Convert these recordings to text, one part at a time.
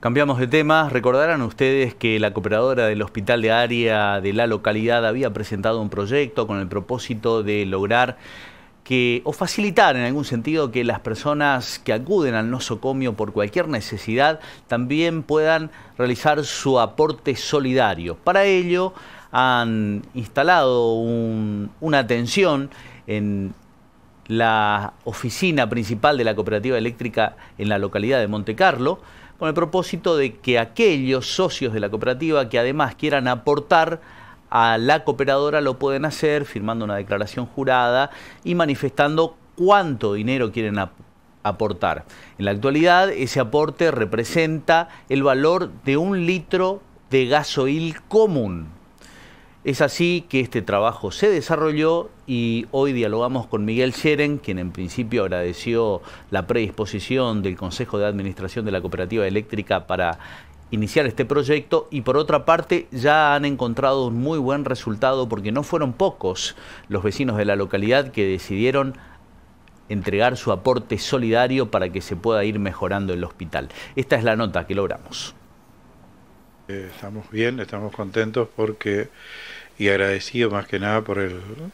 Cambiamos de tema. Recordarán ustedes que la cooperadora del hospital de área de la localidad había presentado un proyecto con el propósito de lograr que, o facilitar en algún sentido que las personas que acuden al nosocomio por cualquier necesidad también puedan realizar su aporte solidario. Para ello han instalado una atención en la oficina principal de la cooperativa eléctrica en la localidad de Monte Carlo con el propósito de que aquellos socios de la cooperativa que además quieran aportar a la cooperadora lo pueden hacer firmando una declaración jurada y manifestando cuánto dinero quieren aportar. En la actualidad ese aporte representa el valor de un litro de gasoil común es así que este trabajo se desarrolló y hoy dialogamos con Miguel Scheren, quien en principio agradeció la predisposición del Consejo de Administración de la Cooperativa Eléctrica para iniciar este proyecto y por otra parte ya han encontrado un muy buen resultado porque no fueron pocos los vecinos de la localidad que decidieron entregar su aporte solidario para que se pueda ir mejorando el hospital. Esta es la nota que logramos estamos bien, estamos contentos porque y agradecidos más que nada por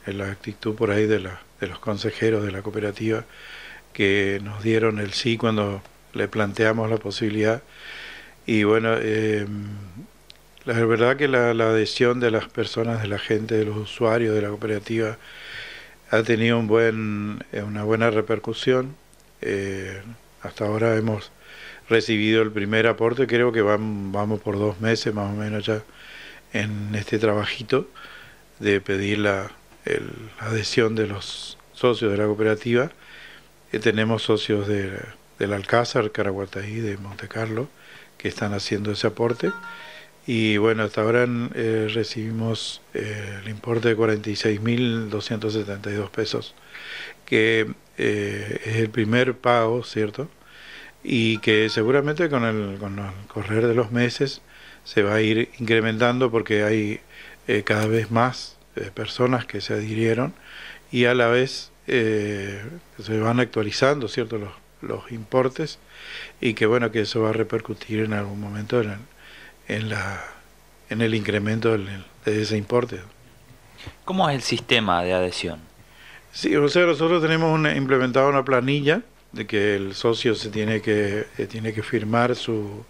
la actitud por ahí de, los consejeros de la cooperativa que nos dieron el sí cuando le planteamos la posibilidad. Y bueno, eh, la verdad que la, adhesión de las personas, de la gente, de los usuarios de la cooperativa ha tenido un buen, eh, una buena repercusión. Eh, hasta ahora hemos recibido el primer aporte, creo que vamos por dos meses más o menos ya en este trabajito de pedir la, adhesión de los socios de la cooperativa. Eh, tenemos socios del Alcázar, Caraguataí, de Monte Carlo, que están haciendo ese aporte. Y bueno, hasta ahora eh, recibimos eh, el importe de 46.272 pesos, que es el primer pago, ¿cierto? y que seguramente con el, con el correr de los meses se va a ir incrementando porque hay eh, cada vez más eh, personas que se adhirieron y a la vez eh, se van actualizando cierto los, los, importes y que bueno que eso va a repercutir en algún momento en el, en la, en el incremento de ese importe. ¿Cómo es el sistema de adhesión? Sí, o nosotros tenemos una, implementada una planilla de que el socio se tiene que, eh, tiene que firmar su,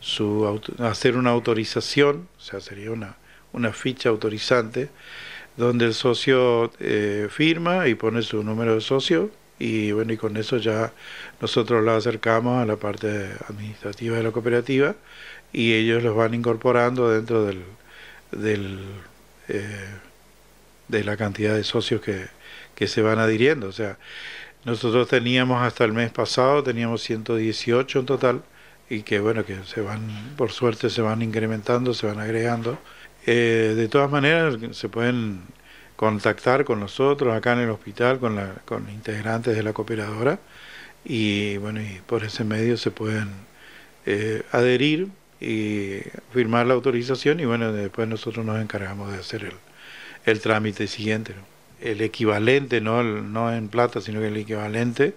su hacer una autorización, o sea, sería una, una ficha autorizante, donde el socio eh, firma y pone su número de socio y bueno, y con eso ya nosotros lo acercamos a la parte administrativa de la cooperativa y ellos los van incorporando dentro del, del eh, de la cantidad de socios que, que se van adhiriendo. O sea, nosotros teníamos hasta el mes pasado, teníamos 118 en total, y que bueno, que se van, por suerte se van incrementando, se van agregando. Eh, de todas maneras, se pueden contactar con nosotros acá en el hospital, con, con integrantes de la cooperadora, y bueno, y por ese medio se pueden eh, adherir y firmar la autorización, y bueno, después nosotros nos encargamos de hacer el, el trámite siguiente el equivalente, no, no en plata, sino que el equivalente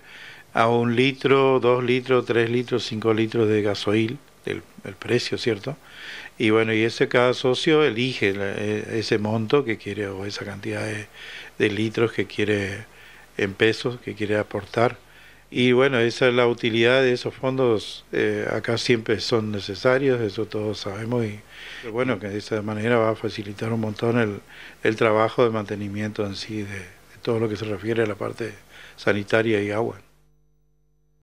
a un litro, dos litros, tres litros, cinco litros de gasoil, el, precio, ¿cierto? Y bueno, y ese cada socio elige e, ese monto que quiere o esa cantidad de, de litros que quiere en pesos que quiere aportar. Y bueno, esa es la utilidad de esos fondos. Eh, acá siempre son necesarios, eso todos sabemos. Y bueno, que de esa manera va a facilitar un montón el, el trabajo de mantenimiento en sí, de todo lo que se refiere a la parte sanitaria y agua.